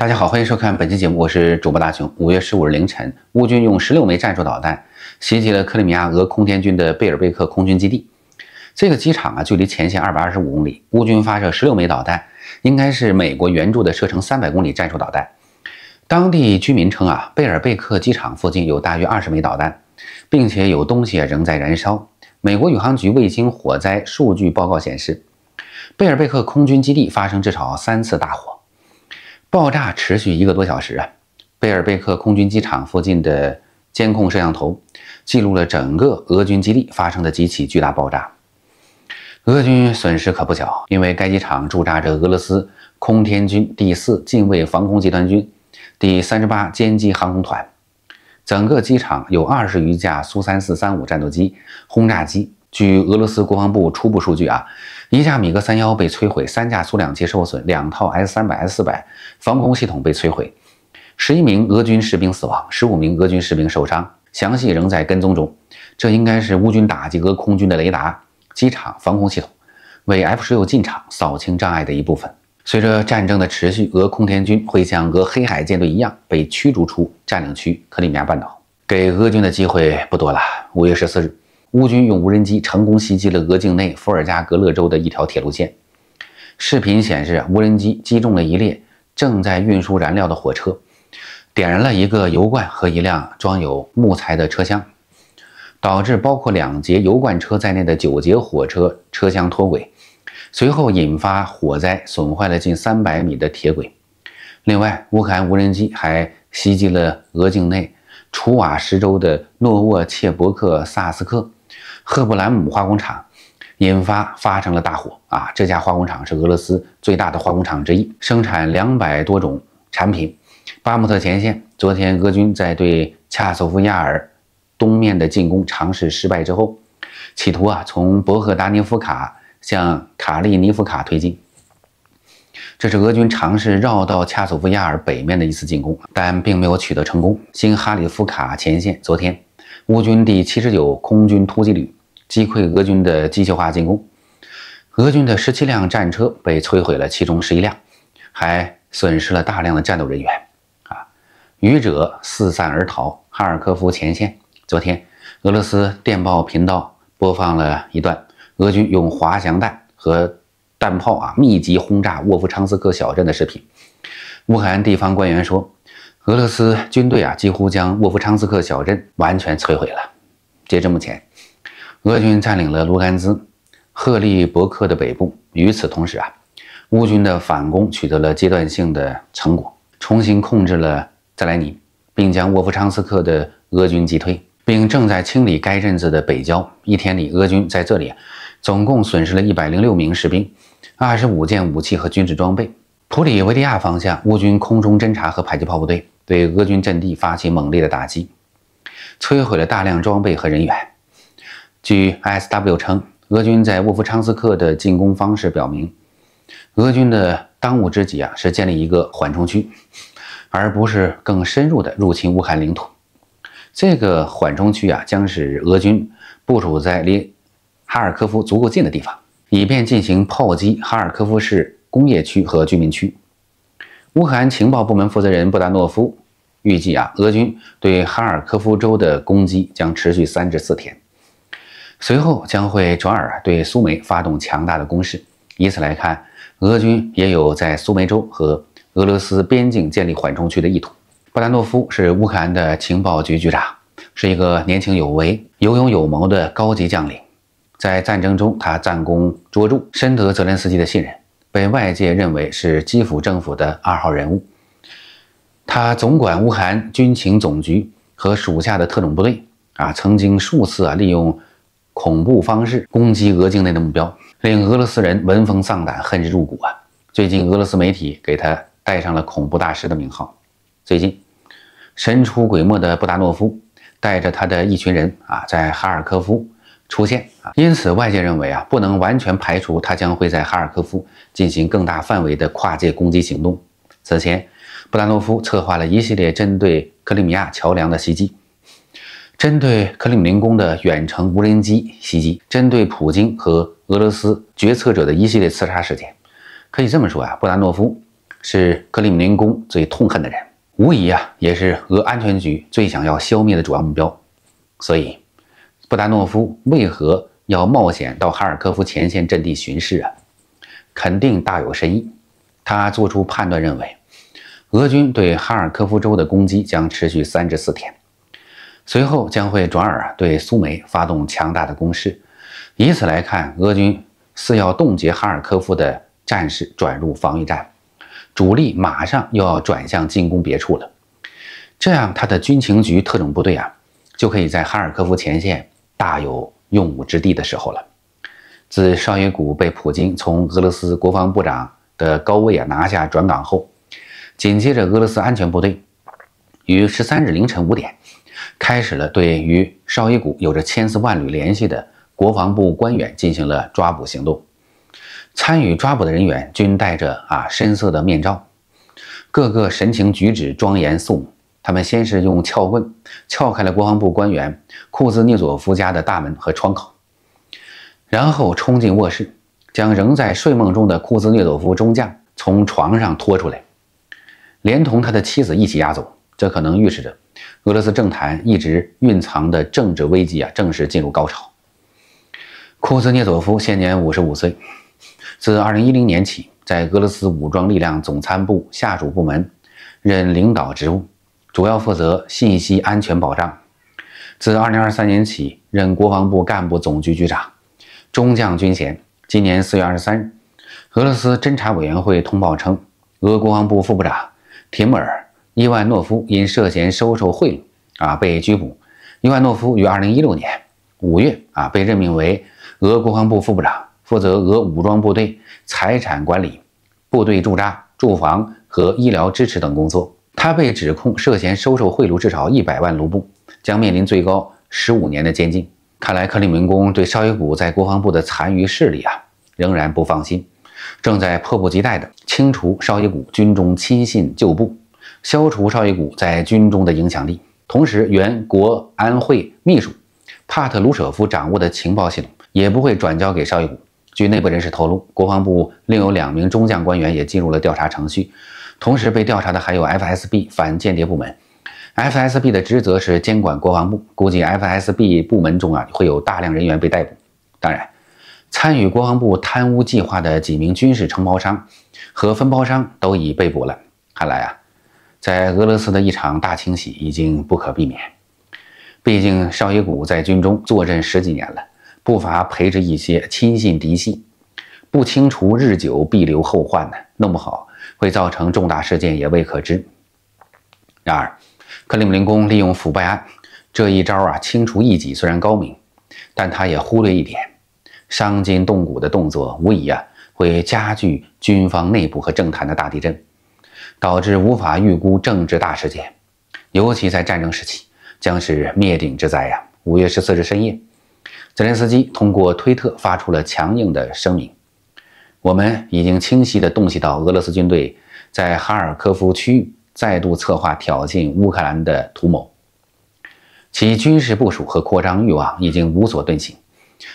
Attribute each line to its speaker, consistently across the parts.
Speaker 1: 大家好，欢迎收看本期节目，我是主播大熊。五月十五日凌晨，乌军用十六枚战术导弹袭击了克里米亚俄空天军的贝尔贝克空军基地。这个机场啊，距离前线二百二十五公里。乌军发射十六枚导弹，应该是美国援助的射程三百公里战术导弹。当地居民称啊，贝尔贝克机场附近有大约二十枚导弹，并且有东西仍在燃烧。美国宇航局卫星火灾数据报告显示，贝尔贝克空军基地发生至少三次大火。爆炸持续一个多小时啊！贝尔贝克空军机场附近的监控摄像头记录了整个俄军基地发生的几起巨大爆炸。俄军损失可不小，因为该机场驻扎着俄罗斯空天军第四近卫防空集团军第三十八歼击航空团，整个机场有二十余架苏三四三五战斗机、轰炸机。据俄罗斯国防部初步数据啊，一架米格三幺被摧毁，三架苏两七受损，两套 S 三百 S 四百防空系统被摧毁，十一名俄军士兵死亡，十五名俄军士兵受伤，详细仍在跟踪中。这应该是乌军打击俄空军的雷达、机场防空系统，为 F 十六进场扫清障碍的一部分。随着战争的持续，俄空天军会像俄黑海舰队一样被驱逐出占领区克里米亚半岛，给俄军的机会不多了。五月十四日。乌军用无人机成功袭击了俄境内伏尔加格勒州的一条铁路线。视频显示，无人机击中了一列正在运输燃料的火车，点燃了一个油罐和一辆装有木材的车厢，导致包括两节油罐车在内的九节火车车厢脱轨，随后引发火灾，损坏了近三百米的铁轨。另外，乌克兰无人机还袭击了俄境内。楚瓦什州的诺沃切伯克萨斯克赫布兰姆化工厂引发发生了大火啊！这家化工厂是俄罗斯最大的化工厂之一，生产两百多种产品。巴穆特前线，昨天俄军在对恰索夫亚尔东面的进攻尝试失败之后，企图啊从博赫达尼夫卡向卡利尼夫卡推进。这是俄军尝试绕到恰索夫亚尔北面的一次进攻，但并没有取得成功。新哈里夫卡前线，昨天，乌军第七十九空军突击旅击溃俄军的机械化进攻，俄军的十七辆战车被摧毁了，其中十一辆，还损失了大量的战斗人员。啊，余者四散而逃。哈尔科夫前线，昨天，俄罗斯电报频道播放了一段俄军用滑翔弹和。弹炮啊，密集轰炸沃夫昌斯克小镇的视频。乌克兰地方官员说，俄罗斯军队啊，几乎将沃夫昌斯克小镇完全摧毁了。截至目前，俄军占领了卢甘斯、赫利伯克的北部。与此同时啊，乌军的反攻取得了阶段性的成果，重新控制了泽莱尼，并将沃夫昌斯克的俄军击退，并正在清理该镇子的北郊。一天里，俄军在这里总共损失了一百零六名士兵。二十五件武器和军事装备，普里维利亚方向，乌军空中侦察和迫击炮部队对俄军阵地发起猛烈的打击，摧毁了大量装备和人员。据 ISW 称，俄军在沃夫昌斯克的进攻方式表明，俄军的当务之急啊是建立一个缓冲区，而不是更深入的入侵乌克兰领土。这个缓冲区啊将使俄军部署在离哈尔科夫足够近的地方。以便进行炮击哈尔科夫市工业区和居民区。乌克兰情报部门负责人布达诺夫预计啊，俄军对哈尔科夫州的攻击将持续三至四天，随后将会转而对苏梅发动强大的攻势。以此来看，俄军也有在苏梅州和俄罗斯边境建立缓冲区的意图。布达诺夫是乌克兰的情报局局长，是一个年轻有为、有勇有谋的高级将领。在战争中，他战功卓著，深得泽连斯基的信任，被外界认为是基辅政府的二号人物。他总管乌克兰军情总局和属下的特种部队，啊，曾经数次啊利用恐怖方式攻击俄境内的目标，令俄罗斯人闻风丧胆，恨之入骨啊！最近，俄罗斯媒体给他戴上了“恐怖大师”的名号。最近，神出鬼没的布达诺夫带着他的一群人啊，在哈尔科夫。出现啊，因此外界认为啊，不能完全排除他将会在哈尔科夫进行更大范围的跨界攻击行动。此前，布达诺夫策划了一系列针对克里米亚桥梁的袭击，针对克里姆林宫的远程无人机袭击，针对普京和俄罗斯决策者的一系列刺杀事件。可以这么说啊，布达诺夫是克里姆林宫最痛恨的人，无疑啊，也是俄安全局最想要消灭的主要目标。所以。布达诺夫为何要冒险到哈尔科夫前线阵地巡视啊？肯定大有深意。他做出判断，认为俄军对哈尔科夫州的攻击将持续三至四天，随后将会转而对苏梅发动强大的攻势。以此来看，俄军似要冻结哈尔科夫的战士转入防御战，主力马上又要转向进攻别处了。这样，他的军情局特种部队啊，就可以在哈尔科夫前线。大有用武之地的时候了。自绍伊古被普京从俄罗斯国防部长的高位啊拿下转岗后，紧接着俄罗斯安全部队于十三日凌晨五点，开始了对于绍伊古有着千丝万缕联系的国防部官员进行了抓捕行动。参与抓捕的人员均戴着啊深色的面罩，个个神情举止庄严肃穆。他们先是用撬棍撬开了国防部官员库兹涅佐夫家的大门和窗口，然后冲进卧室，将仍在睡梦中的库兹涅佐夫中将从床上拖出来，连同他的妻子一起押走。这可能预示着俄罗斯政坛一直蕴藏的政治危机啊，正式进入高潮。库兹涅佐夫现年五十五岁，自二零一零年起在俄罗斯武装力量总参部下属部门任领导职务。主要负责信息安全保障。自2023年起，任国防部干部总局局长，中将军衔。今年4月23日，俄罗斯侦查委员会通报称，俄国防部副部长提莫尔·伊万诺夫因涉嫌收受贿赂，啊，被拘捕。伊万诺夫于2016年5月，啊，被任命为俄国防部副部长，负责俄武装部队财产管理、部队驻扎、住房和医疗支持等工作。他被指控涉嫌收受贿赂至少一百万卢布，将面临最高十五年的监禁。看来克里明宫对绍伊古在国防部的残余势力啊，仍然不放心，正在迫不及待地清除绍伊古军中亲信旧部，消除绍伊古在军中的影响力。同时，原国安会秘书帕特鲁舍夫掌握的情报系统也不会转交给绍伊古。据内部人士透露，国防部另有两名中将官员也进入了调查程序。同时被调查的还有 FSB 反间谍部门。FSB 的职责是监管国防部，估计 FSB 部门中啊会有大量人员被逮捕。当然，参与国防部贪污计划的几名军事承包商和分包商都已被捕了。看来啊，在俄罗斯的一场大清洗已经不可避免。毕竟绍伊古在军中坐镇十几年了，不乏培植一些亲信嫡系，不清除日久必留后患呢，弄不好。会造成重大事件也未可知。然而，克里姆林宫利用腐败案这一招啊，清除异己虽然高明，但他也忽略一点：伤筋动骨的动作无疑啊，会加剧军方内部和政坛的大地震，导致无法预估政治大事件，尤其在战争时期，将是灭顶之灾呀！五月十四日深夜，泽连斯基通过推特发出了强硬的声明。我们已经清晰地洞悉到俄罗斯军队在哈尔科夫区域再度策划挑衅乌克兰的图谋，其军事部署和扩张欲望已经无所遁形。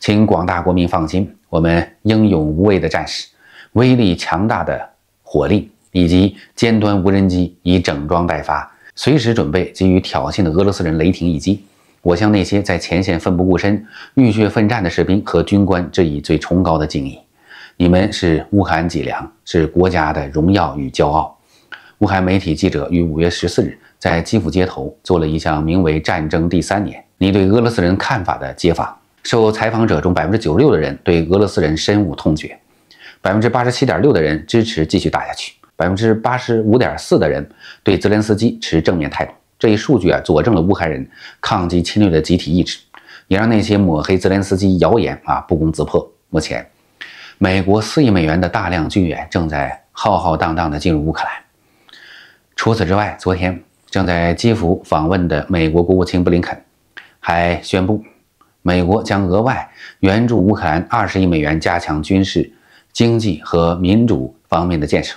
Speaker 1: 请广大国民放心，我们英勇无畏的战士、威力强大的火力以及尖端无人机已整装待发，随时准备给予挑衅的俄罗斯人雷霆一击。我向那些在前线奋不顾身、浴血奋战的士兵和军官致以最崇高的敬意。你们是乌克兰脊梁，是国家的荣耀与骄傲。乌克兰媒体记者于五月十四日在基辅街头做了一项名为“战争第三年，你对俄罗斯人看法”的街访，受采访者中百分之九十六的人对俄罗斯人深恶痛绝，百分之八十七点六的人支持继续打下去，百分之八十五点四的人对泽连斯基持正面态度。这一数据啊，佐证了乌克兰人抗击侵略的集体意志，也让那些抹黑泽连斯基谣言啊不攻自破。目前。美国四亿美元的大量军援正在浩浩荡荡地进入乌克兰。除此之外，昨天正在基辅访问的美国国务卿布林肯还宣布，美国将额外援助乌克兰二十亿美元，加强军事、经济和民主方面的建设，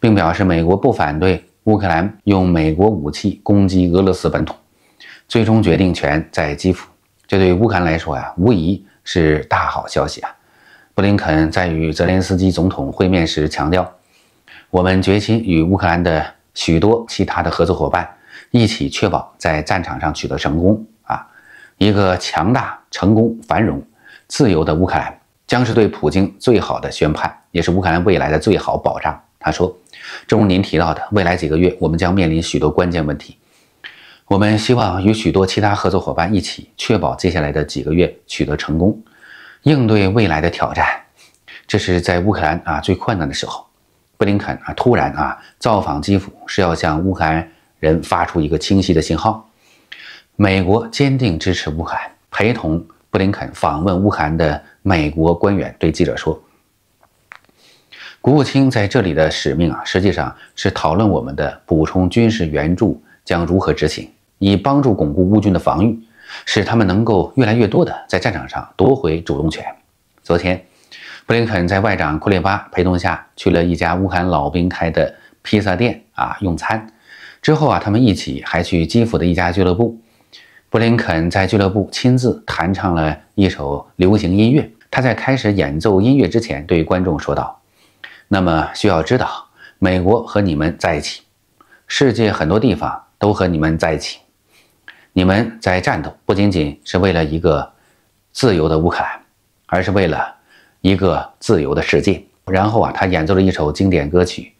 Speaker 1: 并表示美国不反对乌克兰用美国武器攻击俄罗斯本土，最终决定权在基辅。这对乌克兰来说呀，无疑是大好消息啊！布林肯在与泽连斯基总统会面时强调，我们决心与乌克兰的许多其他的合作伙伴一起，确保在战场上取得成功。啊，一个强大、成功、繁荣、自由的乌克兰，将是对普京最好的宣判，也是乌克兰未来的最好保障。他说：“正如您提到的，未来几个月我们将面临许多关键问题，我们希望与许多其他合作伙伴一起，确保接下来的几个月取得成功。”应对未来的挑战，这是在乌克兰啊最困难的时候。布林肯啊突然啊造访基辅，是要向乌克兰人发出一个清晰的信号：美国坚定支持乌克兰。陪同布林肯访问乌克兰的美国官员对记者说：“国务卿在这里的使命啊，实际上是讨论我们的补充军事援助将如何执行，以帮助巩固乌军的防御。”使他们能够越来越多地在战场上夺回主动权。昨天，布林肯在外长库列巴陪同下去了一家乌克兰老兵开的披萨店啊用餐，之后啊，他们一起还去基辅的一家俱乐部。布林肯在俱乐部亲自弹唱了一首流行音乐。他在开始演奏音乐之前，对观众说道：“那么需要知道，美国和你们在一起，世界很多地方都和你们在一起。”你们在战斗，不仅仅是为了一个自由的乌克兰，而是为了一个自由的世界。然后啊，他演奏了一首经典歌曲，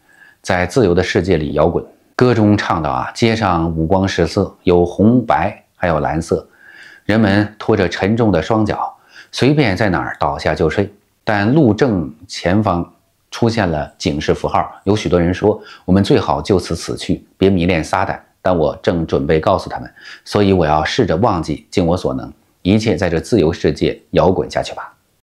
Speaker 1: 在自由的世界里摇滚。歌中唱到啊，街上五光十色，有红、白，还有蓝色。人们拖着沉重的双脚，随便在哪儿倒下就睡。但路正前方出现了警示符号。有许多人说，我们最好就此死去，别迷恋撒旦。但我正准备告诉他们，所以我要试着忘记，尽我所能，一切在这自由世界摇滚下去吧。